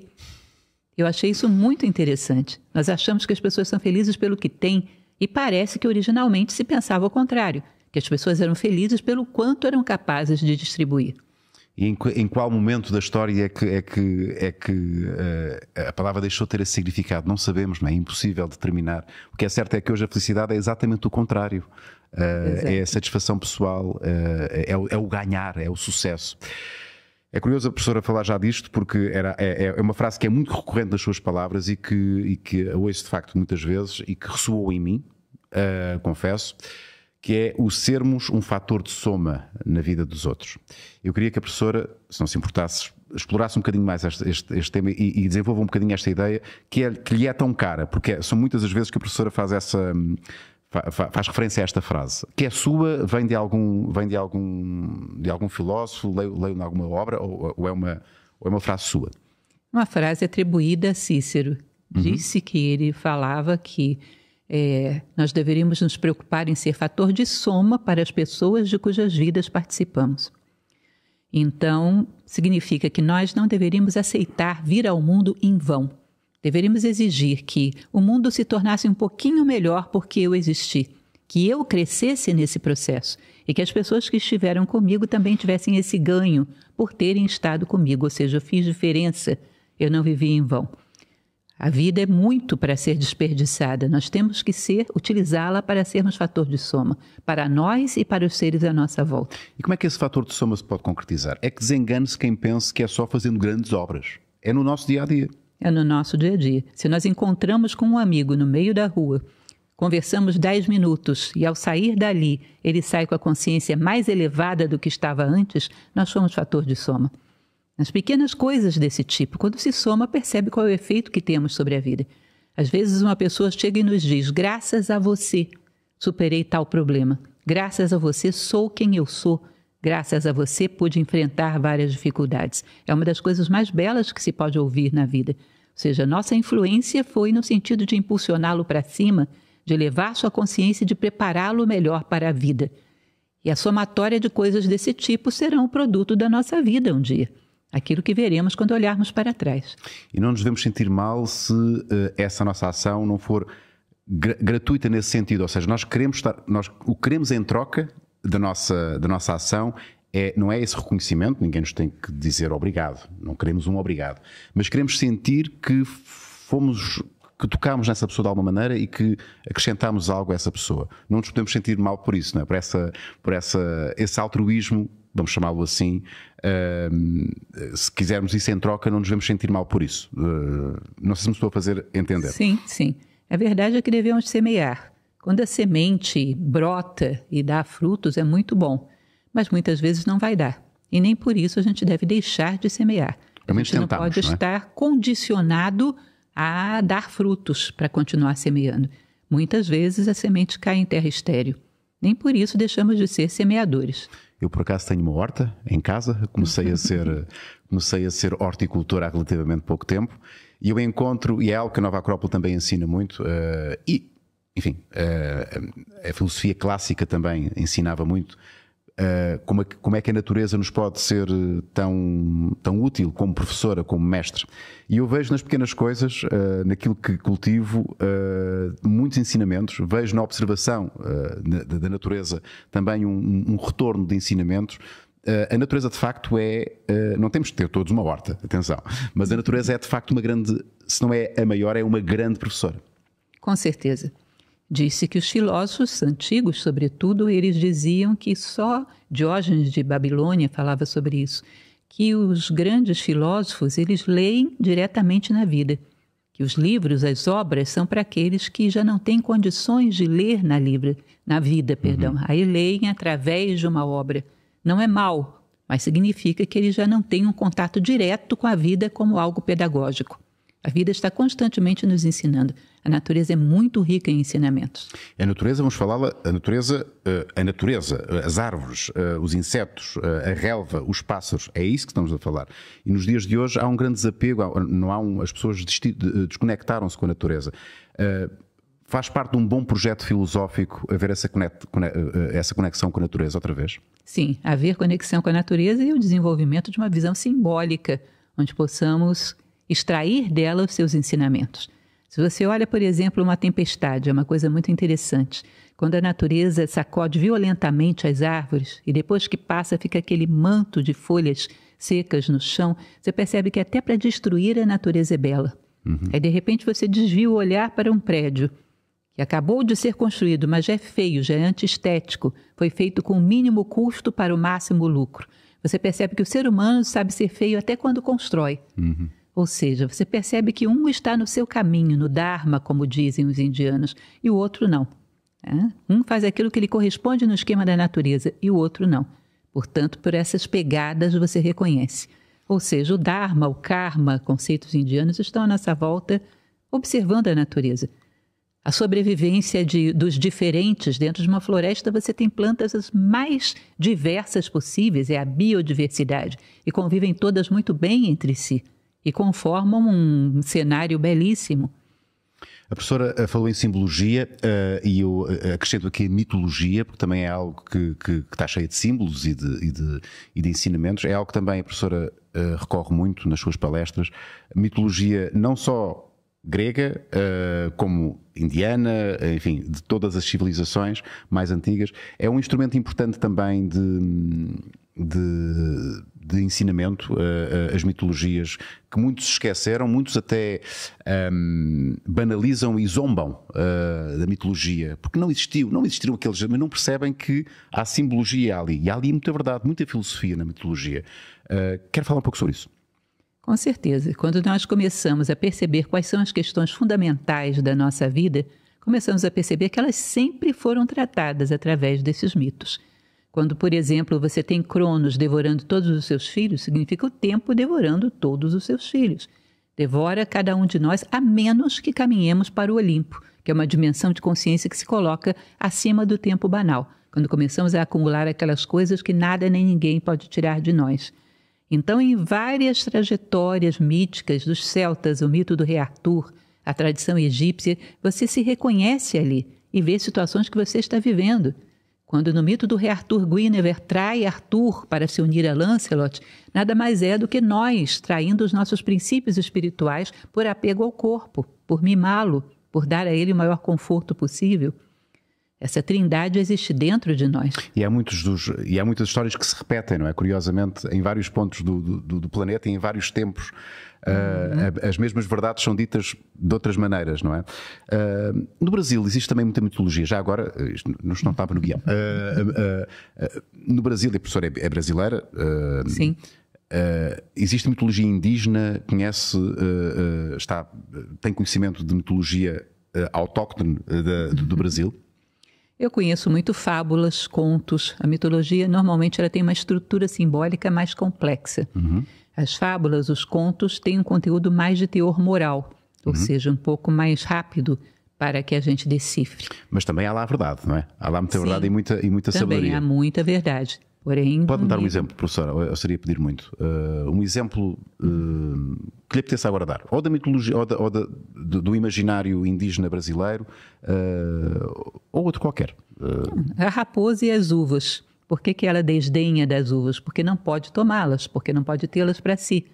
Eu achei isso muito interessante. Nós achamos que as pessoas são felizes pelo que têm, e parece que originalmente se pensava o contrário, que as pessoas eram felizes pelo quanto eram capazes de distribuir. E em, em, qual momento da história é que, é que, é que uh, a palavra deixou de ter esse significado? Não sabemos, não é? é impossível determinar. O que é certo é que hoje a felicidade é exatamente o contrário. Uh, é a satisfação pessoal, uh, é, o, é, o ganhar, é o sucesso. É curioso a professora falar já disto, porque era, é, é, é uma frase que é muito recorrente nas suas palavras e que, e que ouço de facto muitas vezes e que ressoou em mim, confesso que é o sermos um fator de soma na vida dos outros. Eu queria que a professora, se não se importasse, explorasse um bocadinho mais este, este, este tema e, e, desenvolva um bocadinho esta ideia que, é, que lhe é tão cara, porque é, são muitas as vezes que a professora faz essa. Hum, faz, referência a esta frase, que é sua, vem de algum, vem de algum, de algum filósofo, leio, leio em alguma obra, ou, ou, é uma, ou é uma frase sua? Uma frase atribuída a Cícero. Uhum. Disse que ele falava que é, nós deveríamos nos preocupar em ser fator de soma para as pessoas de cujas vidas participamos. Então, significa que nós não deveríamos aceitar vir ao mundo em vão. Deveríamos exigir que o mundo se tornasse um pouquinho melhor porque eu existi, que eu crescesse nesse processo e que as pessoas que estiveram comigo também tivessem esse ganho por terem estado comigo, ou seja, eu fiz diferença, eu não vivi em vão. A vida é muito para ser desperdiçada. Nós temos que ser utilizá-la para sermos fator de soma para nós e para os seres à nossa volta. E como é que esse fator de soma se pode concretizar? É que desengane-se quem pensa que é só fazendo grandes obras. É no nosso dia a dia. É no nosso dia a dia. Se nós encontramos com um amigo no meio da rua, conversamos 10 minutos e ao sair dali ele sai com a consciência mais elevada do que estava antes, nós somos fator de soma. Nas pequenas coisas desse tipo, quando se soma, percebe qual é o efeito que temos sobre a vida. Às vezes uma pessoa chega e nos diz: Graças a você superei tal problema. Graças a você sou quem eu sou. Graças a você pude enfrentar várias dificuldades. É uma das coisas mais belas que se pode ouvir na vida. Ou seja, nossa influência foi no sentido de impulsioná-lo para cima, de levar sua consciência e de prepará-lo melhor para a vida. E a somatória de coisas desse tipo serão o produto da nossa vida um dia aquilo que veremos quando olharmos para trás. E não nos devemos sentir mal se uh, essa nossa ação não for gr gratuita nesse sentido, ou seja, nós queremos estar, nós o queremos em troca da nossa, da nossa ação é, não é esse reconhecimento, ninguém nos tem que dizer obrigado, não queremos um obrigado, mas queremos sentir que fomos que tocámos nessa pessoa de alguma maneira e que acrescentámos algo a essa pessoa. Não nos podemos sentir mal por isso, não é? por, essa, por essa, esse altruísmo vamos chamá-lo assim, uh, se quisermos isso em troca, não nos devemos sentir mal por isso. Uh, não sei se me estou a fazer entender. Sim, sim. A verdade é que devemos semear. Quando a semente brota e dá frutos, é muito bom, mas muitas vezes não vai dar. E nem por isso a gente deve deixar de semear. É a gente não pode não é? estar condicionado a dar frutos para continuar semeando. Muitas vezes a semente cai em terra estéril. Nem por isso deixamos de ser semeadores. Eu por acaso tenho uma horta em casa, comecei a ser, comecei a ser horticultor há relativamente pouco tempo e eu encontro, e é algo que a Nova Acrópole também ensina muito, uh, e enfim, uh, a filosofia clássica também ensinava muito Uh, como, é que, como, é que, a natureza nos pode ser eh, tão, tão útil como professora, como mestre. E eu vejo nas pequenas coisas, uh, naquilo que cultivo, uh, muitos ensinamentos, vejo na observação da, da, natureza também um, um retorno de ensinamentos. a natureza de facto é. não temos que ter todos uma horta, atenção, mas a natureza é de facto uma grande, se não é a maior, é uma grande professora. Com certeza. Disse que os filósofos antigos, sobretudo, eles diziam que só Diógenes de Babilônia falava sobre isso, que os grandes filósofos, eles leem diretamente na vida, que os livros, as obras são para aqueles que já não têm condições de ler na, livra, na vida, uhum. perdão. Uhum. Aí leem através de uma obra. Não é mal, mas significa que eles já não têm um contato direto com a vida como algo pedagógico. A vida está constantemente nos ensinando. A natureza é muito rica em ensinamentos. A natureza, vamos falá-la, a natureza, eh, a natureza, eh, as árvores, eh, os insetos, a relva, os pássaros, é isso que estamos a falar. E nos dias de hoje há um grande desapego, não há um, as pessoas desconectaram-se com a natureza faz parte de um bom projeto filosófico haver essa, essa conexão com a natureza outra vez? Sim, haver conexão com a natureza e o desenvolvimento de uma visão simbólica, onde possamos extrair dela os seus ensinamentos. Se você olha, por exemplo, uma tempestade, é uma coisa muito interessante. Quando a natureza sacode violentamente as árvores e depois que passa fica aquele manto de folhas secas no chão, você percebe que até para destruir a natureza é bela. Uhum. Aí de repente você desvia o olhar para um prédio que acabou de ser construído, mas já é feio, já é antiestético, foi feito com o mínimo custo para o máximo lucro. Você percebe que o ser humano sabe ser feio até quando constrói. Uhum. Ou seja, você percebe que um está no seu caminho, no Dharma, como dizem os indianos, e o outro não. Né? Um faz aquilo que lhe corresponde no esquema da natureza e o outro não. Portanto, por essas pegadas você reconhece. Ou seja, o Dharma, o Karma, conceitos indianos, estão à nossa volta observando a natureza. A sobrevivência de, dos diferentes dentro de uma floresta, você tem plantas as mais diversas possíveis, é a biodiversidade, e convivem todas muito bem entre si e conformam um cenário belíssimo. A professora eh, falou em simbologia uh, e eu eh, acrescento aqui a mitologia, porque também é algo que, que, que está cheio de símbolos e de, e, de, e de, ensinamentos. É algo que também a professora uh, recorre muito nas suas palestras. Mitologia não só grega, uh, como indiana, enfim, de todas as civilizações mais antigas. É um instrumento importante também de, de de ensinamento eh, eh, as mitologias que muitos esqueceram, muitos até um, ehm, banalizam e zombam uh, da mitologia, porque não existiu, não existiram aqueles, mas não percebem que há simbologia ali, e há ali muita verdade, muita filosofia na mitologia. Uh, quero falar um pouco sobre isso. Com certeza. Quando nós começamos a perceber quais são as questões fundamentais da nossa vida, começamos a perceber que elas sempre foram tratadas através desses mitos. Quando, por exemplo, você tem Cronos devorando todos os seus filhos, significa o tempo devorando todos os seus filhos. Devora cada um de nós, a menos que caminhemos para o Olimpo, que é uma dimensão de consciência que se coloca acima do tempo banal, quando começamos a acumular aquelas coisas que nada nem ninguém pode tirar de nós. Então, em várias trajetórias míticas dos celtas, o mito do rei Arthur, a tradição egípcia, você se reconhece ali e vê situações que você está vivendo. Quando no mito do rei Arthur Guinevere trai Arthur para se unir a Lancelot, nada mais é do que nós traindo os nossos princípios espirituais por apego ao corpo, por mimá-lo, por dar a ele o maior conforto possível. Essa trindade existe dentro de nós. E há, muitos dos, e há muitas histórias que se repetem, não é? Curiosamente, em vários pontos do, do, do planeta, em vários tempos. Ah, uhum. As mesmas verdades são ditas de outras maneiras, não é? Uh, no Brasil existe também muita mitologia. Já agora, isto não estava no guião. Uh, uh, no Brasil, a professora é, é brasileira. Sim. Uh, existe mitologia indígena, conhece, uh, uh, está, tem conhecimento de mitologia autóctone do, do uhum. Brasil? Eu conheço muito fábulas, contos. A mitologia normalmente ela tem uma estrutura simbólica mais complexa. Uhum. As fábulas, os contos, têm um conteúdo mais de teor moral, ou uhum. seja, um pouco mais rápido para que a gente decifre. Mas também há lá a verdade, não é? Há lá muita Sim, verdade e muita, e muita também sabedoria. Também há muita verdade. Porém, Pode-me dar um exemplo, professora? Eu seria pedir muito. Uh, um exemplo uh, que lhe apeteça agora dar, ou da mitologia, ou, da, ou da, do, imaginário indígena brasileiro, uh, ou outro qualquer. A raposa e as uvas. Por que, que ela é desdenha das uvas? Porque não pode tomá-las, porque não pode tê-las para si.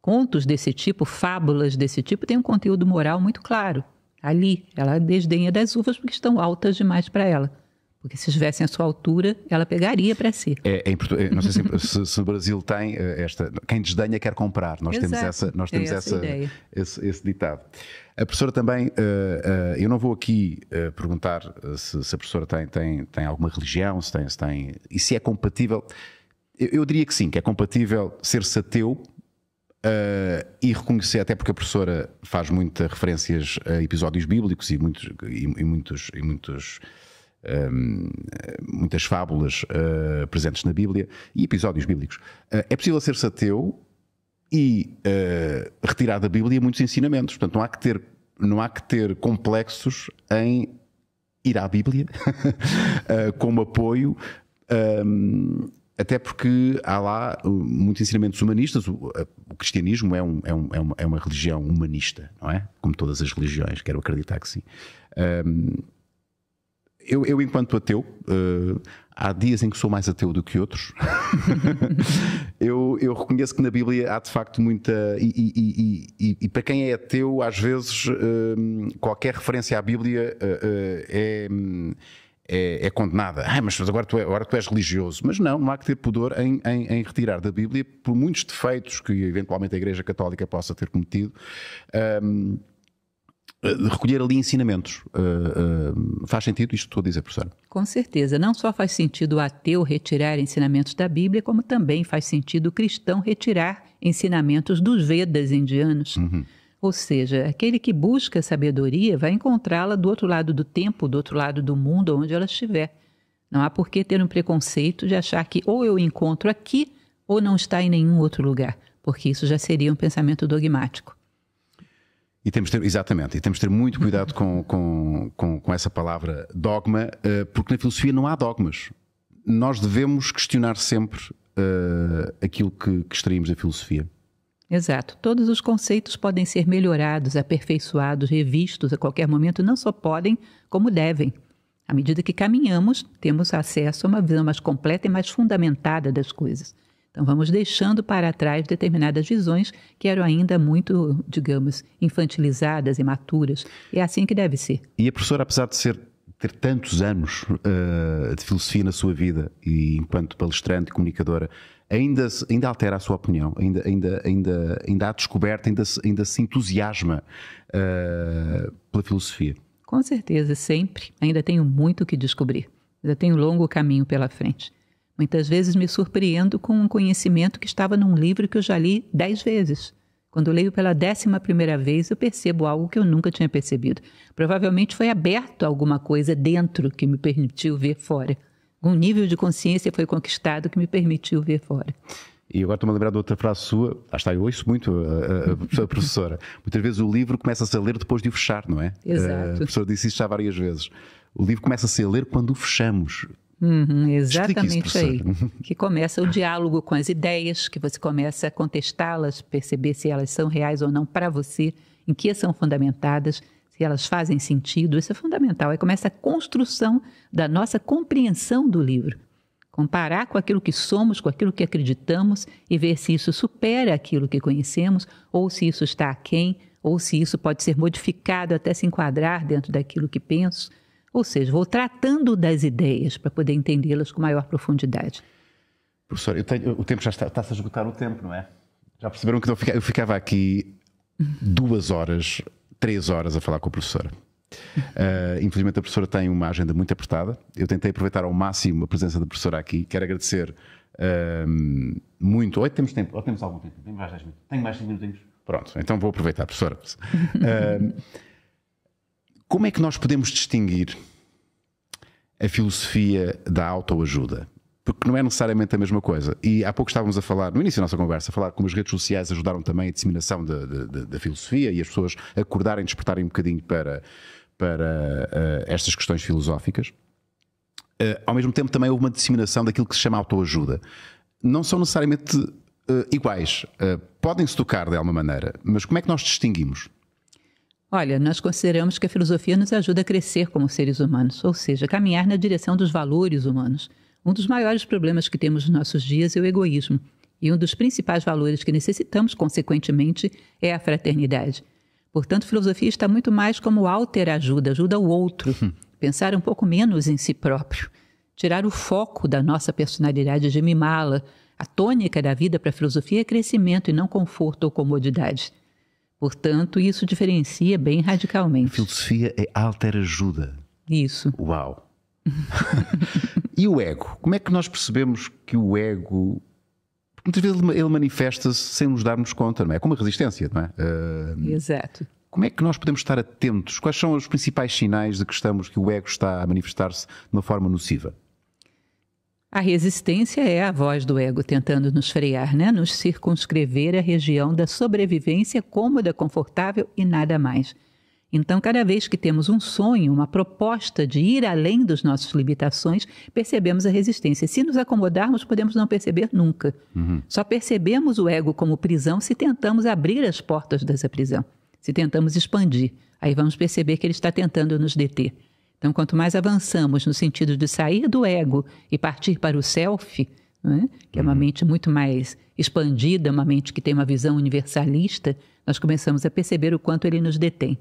Contos desse tipo, fábulas desse tipo, têm um conteúdo moral muito claro. Ali, ela é desdenha das uvas porque estão altas demais para ela. Porque se estivesse à sua altura, ela pegaria para si. É, é, é não sei se, se, o Brasil tem eh, esta. Quem desdenha quer comprar. Nós Exato. temos essa, nós temos é essa, essa esse, esse, ditado. A professora também, uh, uh, eu não vou aqui uh, perguntar se, se, a professora tem, tem, tem alguma religião, se tem, se tem. E se é compatível. Eu, eu diria que sim, que é compatível ser-se ateu Uh, e reconhecer, até porque a professora faz muitas referências a episódios bíblicos e muitos, e, e muitos, e muitos um, muitas fábulas uh, presentes na Bíblia e episódios bíblicos. Uh, é possível ser-se ateu e uh, retirar da Bíblia muitos ensinamentos. Portanto, não há que ter, não há que ter complexos em ir à Bíblia como apoio. Um, até porque há lá muitos ensinamentos humanistas. O, cristianismo é, um, é, um, é, é, uma, religião humanista, não é? Como todas as religiões, quero acreditar que sim. Um, eu, eu, enquanto ateu, uh, há dias em que sou mais ateu do que outros, eu, eu, reconheço que na Bíblia há de facto muita. E, e, e, e para quem é ateu, às vezes eh, qualquer referência à Bíblia uh, uh, é. É, é, condenada. Ah, mas agora tu, é, agora tu, és religioso. Mas não, não há que ter pudor em, em, em, retirar da Bíblia, por muitos defeitos que eventualmente a Igreja Católica possa ter cometido. Um, ehm, eh, recolher ali ensinamentos. Uh, uh, faz sentido isto que estou a dizer, professora? Com certeza. Não só faz sentido o ateu retirar ensinamentos da Bíblia, como também faz sentido o cristão retirar ensinamentos dos Vedas indianos. Uhum. Ou seja, aquele que busca sabedoria vai encontrá-la do outro lado do tempo, do outro lado do mundo, onde ela estiver. Não há por que ter um preconceito de achar que ou eu encontro aqui ou não está em nenhum outro lugar, porque isso já seria um pensamento dogmático. E temos ter, exatamente, e temos de ter muito cuidado com, com, com, com essa palavra dogma, eh, porque na filosofia não há dogmas. Nós devemos questionar sempre uh, aquilo que, que extraímos da filosofia. Exato. Todos os conceitos podem ser melhorados, aperfeiçoados, revistos a qualquer momento, não só podem, como devem. À medida que caminhamos, temos acesso a uma visão mais completa e mais fundamentada das coisas. Então vamos deixando para trás determinadas visões que eram ainda muito, digamos, infantilizadas, imaturas. É assim que deve ser. E a professora, apesar de ser ter tantos anos uh, de filosofia na sua vida e enquanto palestrante e comunicadora, ainda, ainda altera a sua opinião, ainda, ainda, ainda, ainda há descoberta, ainda, ainda se entusiasma uh, pela filosofia. Com certeza, sempre. Ainda tenho muito o que descobrir. Ainda tenho um longo caminho pela frente. Muitas vezes me surpreendo com um conhecimento que estava num livro que eu já li dez vezes. Quando leio pela décima primeira vez, eu percebo algo que eu nunca tinha percebido. Provavelmente foi aberto alguma coisa dentro que me permitiu ver fora. Um nível de consciência foi conquistado que me permitiu ver fora. E agora estou-me a lembrar de outra frase sua, ah, está, eu ouço muito eh, eh, a, a, a professora. Muitas vezes o livro começa-se a ler depois de o fechar, não é? Exato. Eh, a professora disse isso já várias vezes. O livro começa-se a ler quando o fechamos. Uhum, exatamente aí. Que começa o diálogo com as ideias, que você começa a contestá-las, perceber se elas são reais ou não para você, em que são fundamentadas, se elas fazem sentido. Isso é fundamental. Aí começa a construção da nossa compreensão do livro. Comparar com aquilo que somos, com aquilo que acreditamos e ver se isso supera aquilo que conhecemos ou se isso está aquém, ou se isso pode ser modificado até se enquadrar dentro daquilo que penso. Ou seja, vou tratando das ideias para poder entendê-las com maior profundidade. Professor, tenho, o tempo já está, está -se a esgotar o tempo, não é? Já perceberam que eu ficava aqui duas horas, três horas a falar com a professora. Uh, infelizmente a professora tem uma agenda muito apertada. Eu tentei aproveitar ao máximo a presença da professora aqui. Quero agradecer uh, muito. oito temos tempo, ou temos algum tempo? Temos mais 10 minutos. Tenho mais 5 minutinhos. Pronto, então vou aproveitar, professora. Uh, como é que nós podemos distinguir a filosofia da autoajuda? Porque não é necessariamente a mesma coisa. E há pouco estávamos a falar, no início da nossa conversa, a falar como as redes sociais ajudaram também a disseminação da, filosofia e as pessoas acordarem, despertarem um bocadinho para, para uh, estas questões filosóficas. Uh, ao mesmo tempo, também houve uma disseminação daquilo que se chama autoajuda. Não são necessariamente uh, iguais. Podem se tocar de alguma maneira, mas como é que nós distinguimos? Olha, nós consideramos que a filosofia nos ajuda a crescer como seres humanos, ou seja, caminhar na direção dos valores humanos. Um dos maiores problemas que temos nos nossos dias é o egoísmo, e um dos principais valores que necessitamos, consequentemente, é a fraternidade. Portanto, filosofia está muito mais como alter ajuda, ajuda o outro, uhum. pensar um pouco menos em si próprio, tirar o foco da nossa personalidade de mimá-la. A tônica da vida para a filosofia é crescimento e não conforto ou comodidade. Portanto, isso diferencia bem radicalmente. A filosofia é ajuda. Isso. Uau! e o ego? Como é que nós percebemos que o ego. Muitas vezes ele manifesta-se sem nos darmos conta, não é? é como a resistência, não é? Uh... Exato. Como é que nós podemos estar atentos? Quais são os principais sinais de que estamos, que o ego está a manifestar-se de uma forma nociva? A resistência é a voz do ego tentando nos frear, né? nos circunscrever a região da sobrevivência cômoda, confortável e nada mais. Então, cada vez que temos um sonho, uma proposta de ir além dos nossos limitações, percebemos a resistência. Se nos acomodarmos, podemos não perceber nunca. Uhum. Só percebemos o ego como prisão se tentamos abrir as portas dessa prisão, se tentamos expandir. Aí vamos perceber que ele está tentando nos deter. Então, quanto mais avançamos no sentido de sair do ego e partir para o self, né, que é uma uhum. mente muito mais expandida, uma mente que tem uma visão universalista, nós começamos a perceber o quanto ele nos detém.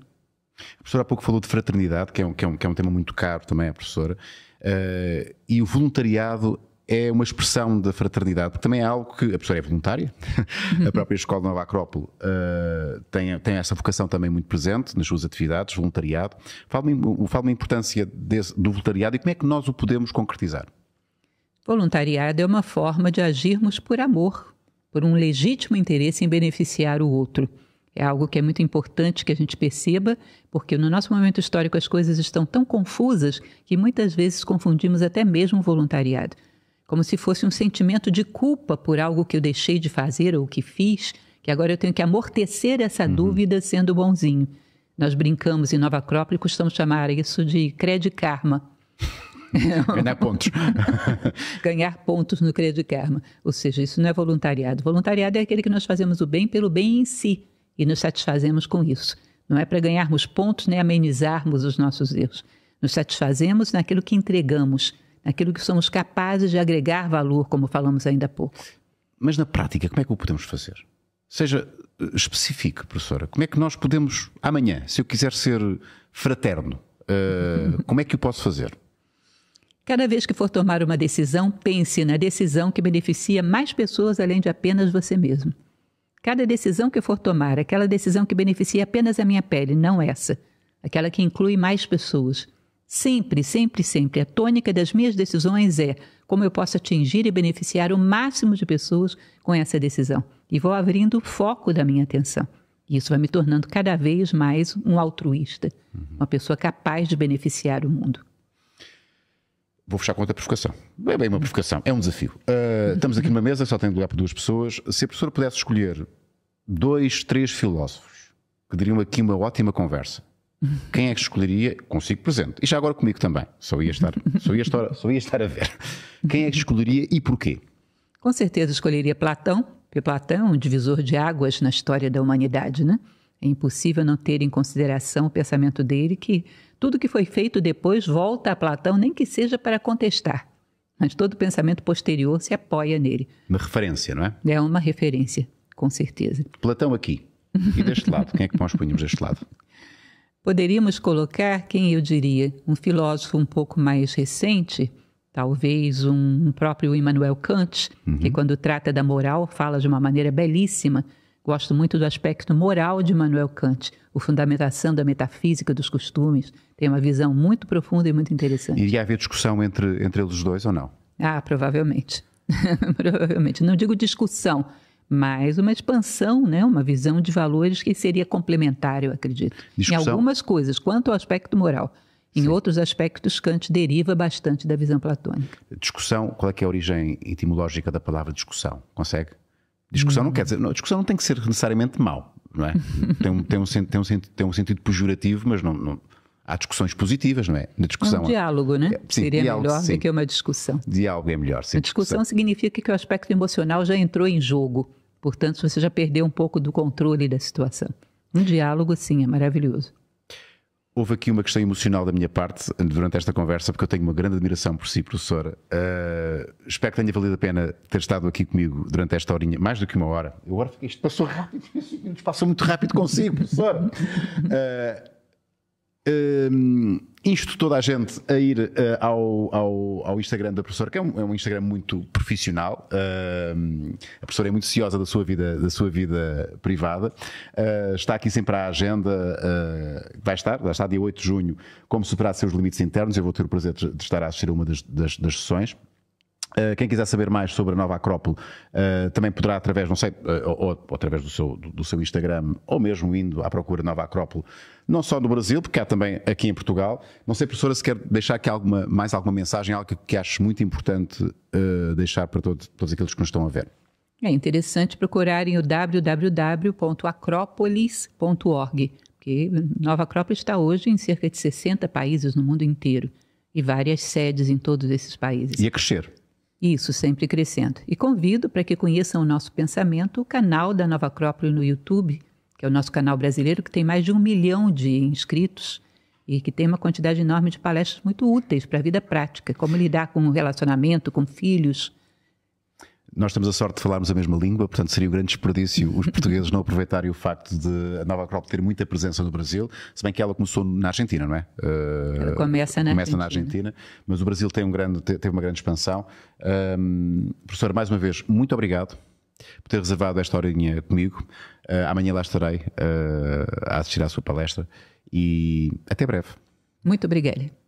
A professora há pouco falou de fraternidade, que é um, que é um, que é um tema muito caro também à professora, uh, e o voluntariado é uma expressão da fraternidade, porque também é algo que a professora é voluntária, a própria Escola Nova Acrópole uh, tem, tem essa vocação também muito presente nas suas atividades, voluntariado. Fala-me fala a importância desse, do voluntariado e como é que nós o podemos concretizar. Voluntariado é uma forma de agirmos por amor, por um legítimo interesse em beneficiar o outro. É algo que é muito importante que a gente perceba, porque no nosso momento histórico as coisas estão tão confusas que muitas vezes confundimos até mesmo o voluntariado como se fosse um sentimento de culpa por algo que eu deixei de fazer ou que fiz, que agora eu tenho que amortecer essa uhum. dúvida sendo bonzinho. Nós brincamos em Nova Acrópole, costumamos chamar isso de crédito karma. Ganhar pontos. Ganhar pontos no crédito karma. Ou seja, isso não é voluntariado. Voluntariado é aquele que nós fazemos o bem pelo bem em si e nos satisfazemos com isso. Não é para ganharmos pontos nem amenizarmos os nossos erros. Nos satisfazemos naquilo que entregamos aquilo que somos capazes de agregar valor, como falamos ainda há pouco. Mas na prática, como é que o podemos fazer? Seja eh, específico, professora, como é que nós podemos, amanhã, se eu quiser ser fraterno, uh, como é que eu posso fazer? Cada vez que for tomar uma decisão, pense na decisão que beneficia mais pessoas além de apenas você mesmo. Cada decisão que for tomar, aquela decisão que beneficia apenas a minha pele, não essa, aquela que inclui mais pessoas. Sempre, sempre, sempre. A tônica das minhas decisões é como eu posso atingir e beneficiar o máximo de pessoas com essa decisão. E vou abrindo o foco da minha atenção. Isso vai me tornando cada vez mais um altruísta, uhum. uma pessoa capaz de beneficiar o mundo. Vou fechar com outra provocação. É bem uma provocação, é um desafio. Uh, estamos aqui numa mesa, só tem lugar para duas pessoas. Se a professora pudesse escolher dois, três filósofos que diriam aqui uma ótima conversa, quem é que escolheria consigo presente? E já agora comigo também. Só ia estar, só ia estar, só ia estar a ver. Quem é que escolheria e porquê? Com certeza escolheria Platão, porque Platão é um divisor de águas na história da humanidade, né? É impossível não ter em consideração o pensamento dele que tudo que foi feito depois volta a Platão, nem que seja para contestar. Mas todo pensamento posterior se apoia nele. Uma referência, não é? É uma referência, com certeza. Platão aqui. E deste lado, quem é que nós punhamos deste lado? Poderíamos colocar quem eu diria, um filósofo um pouco mais recente, talvez um próprio Immanuel Kant, uhum. que quando trata da moral fala de uma maneira belíssima. Gosto muito do aspecto moral de Immanuel Kant, o fundamentação da metafísica dos costumes. Tem uma visão muito profunda e muito interessante. Iria haver discussão entre, entre eles dois ou não? Ah, provavelmente. provavelmente. Não digo discussão, mas uma expansão, né? uma visão de valores que seria complementar, eu acredito. Discussão. Em algumas coisas, quanto ao aspecto moral. Em Sim. outros aspectos, Kant deriva bastante da visão platônica. Discussão, qual é, é a origem etimológica da palavra discussão? Consegue? Discussão não, não hum. quer dizer. Não, discussão não tem que ser necessariamente mau, não é? tem, um, tem, um, tem, um, tem um sentido pejorativo, mas não, não há discussões positivas, não é? Na discussão. Um diálogo, né? É, sim, Seria diálogo, melhor sim. do que uma discussão. Diálogo é melhor, sim. A discussão sim. significa que o aspecto emocional já entrou em jogo. Portanto, você já perdeu um pouco do controle da situação. Um diálogo, sim, é maravilhoso. Houve aqui uma questão emocional da minha parte durante esta conversa, porque eu tenho uma grande admiração por si, professora. Uh, espero que tenha valido a pena ter estado aqui comigo durante esta horinha, mais do que uma hora. Eu agora fiquei, isto passou rápido, passou muito rápido consigo, professora. Uh, um, insto toda a gente a ir uh, ao, ao, ao, Instagram da professora, que é um, é um Instagram muito profissional. Uh, a professora é muito ciosa da sua vida, da sua vida privada. Uh, está aqui sempre à agenda, ah, vai estar, vai estar dia 8 de junho, como superar seus limites internos. Eu vou ter o prazer de, de estar a assistir a uma das, das, das sessões. Eh, quem quiser saber mais sobre a nova Acrópole eh, também poderá, através, não sei, ou, eh, ou, ou através do seu, do, do seu Instagram, ou mesmo indo à procura da nova Acrópole, não só no Brasil, porque há também aqui em Portugal. Não sei, professora, se quer deixar aqui alguma, mais alguma mensagem, algo que, que acho muito importante uh, deixar para todo, todos aqueles que nos estão a ver. É interessante procurarem o www.acrópolis.org, porque Nova Acrópole está hoje em cerca de 60 países no mundo inteiro e várias sedes em todos esses países. E a crescer. Isso sempre crescendo. E convido para que conheçam o nosso pensamento, o canal da Nova Acrópole no YouTube, que é o nosso canal brasileiro, que tem mais de um milhão de inscritos e que tem uma quantidade enorme de palestras muito úteis para a vida prática, como lidar com o relacionamento, com filhos, nós temos a sorte de falarmos a mesma língua, portanto seria um grande desperdício os portugueses não aproveitarem o facto de a Nova Crop ter muita presença no Brasil, se bem que ela começou na Argentina, não é? Uh, começa na, começa na Argentina. mas o Brasil tem um grande, teve uma grande expansão. Um, professor, mais uma vez, muito obrigado por ter reservado esta horinha comigo. Uh, amanhã lá estarei uh, a assistir à sua palestra e até breve. Muito obrigada.